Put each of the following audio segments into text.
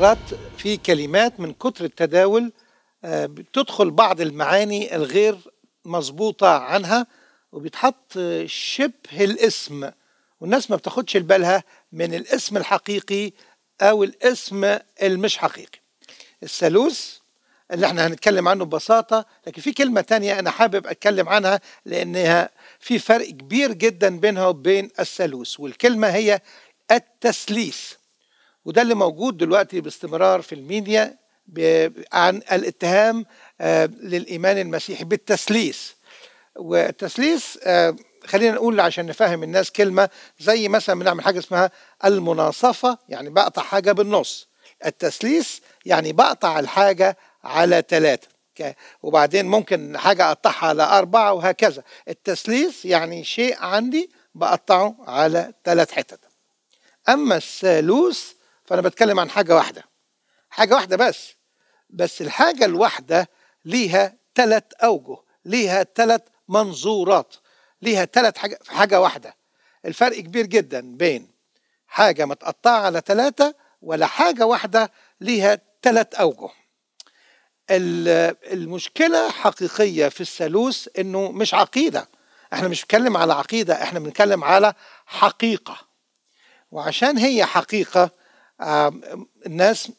مرات في كلمات من كثر التداول آه، بتدخل بعض المعاني الغير مظبوطة عنها وبيتحط شبه الاسم والناس ما بتاخدش بالها من الاسم الحقيقي أو الاسم المش حقيقي الثالوث اللي احنا هنتكلم عنه ببساطة لكن في كلمة تانية أنا حابب أتكلم عنها لأنها في فرق كبير جدا بينها وبين الثالوث والكلمة هي التسليث وده اللي موجود دلوقتي باستمرار في الميديا عن الاتهام آه، للإيمان المسيحي بالتسليس والتسليس آه، خلينا نقول عشان نفهم الناس كلمة زي مثلا بنعمل حاجة اسمها المناصفة يعني بقطع حاجة بالنص التسليس يعني بقطع الحاجة على ثلاثة وبعدين ممكن حاجة أقطعها على أربعة وهكذا التسليس يعني شيء عندي بقطعه على ثلاث حتت أما الثالوث فانا بتكلم عن حاجه واحده حاجه واحده بس بس الحاجه الواحده ليها ثلاث اوجه ليها ثلاث منظورات ليها ثلاث حاجه في حاجه واحده الفرق كبير جدا بين حاجه متقطعه على ثلاثه ولا حاجه واحده ليها ثلاث اوجه المشكله حقيقيه في الثالوث انه مش عقيده احنا مش بنتكلم على عقيده احنا بنتكلم على حقيقه وعشان هي حقيقه الناس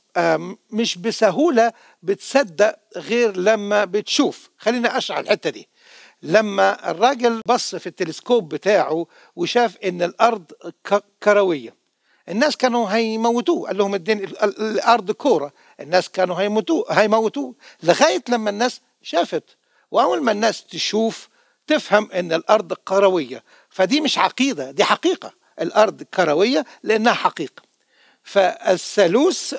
مش بسهولة بتصدق غير لما بتشوف خلينا أشرح الحتة دي لما الراجل بص في التلسكوب بتاعه وشاف ان الارض كرويه الناس كانوا هيموتوه قال لهم الدين الارض كوره الناس كانوا هيموتوه هيموتوه لغايه لما الناس شافت واول ما الناس تشوف تفهم ان الارض كرويه فدي مش عقيده دي حقيقه الارض كرويه لانها حقيقه فالثالوث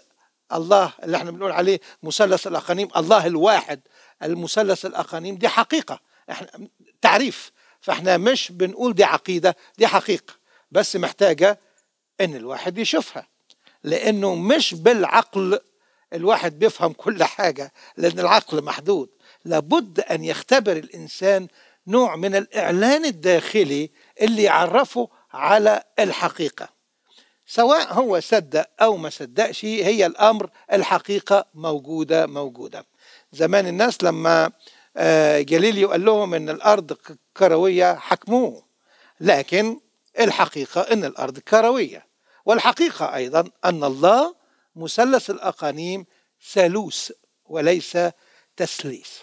الله اللي احنا بنقول عليه مثلث الاقانيم الله الواحد المثلث الاقانيم دي حقيقه احنا تعريف فاحنا مش بنقول دي عقيده دي حقيقه بس محتاجه ان الواحد يشوفها لانه مش بالعقل الواحد بيفهم كل حاجه لان العقل محدود لابد ان يختبر الانسان نوع من الاعلان الداخلي اللي يعرفه على الحقيقه سواء هو صدق أو ما صدقش هي الأمر الحقيقة موجودة موجودة زمان الناس لما آه، جاليليو قال لهم إن الأرض كروية حكموه لكن الحقيقة إن الأرض كروية والحقيقة أيضا أن الله مثلث الأقانيم ثالوث وليس تثليث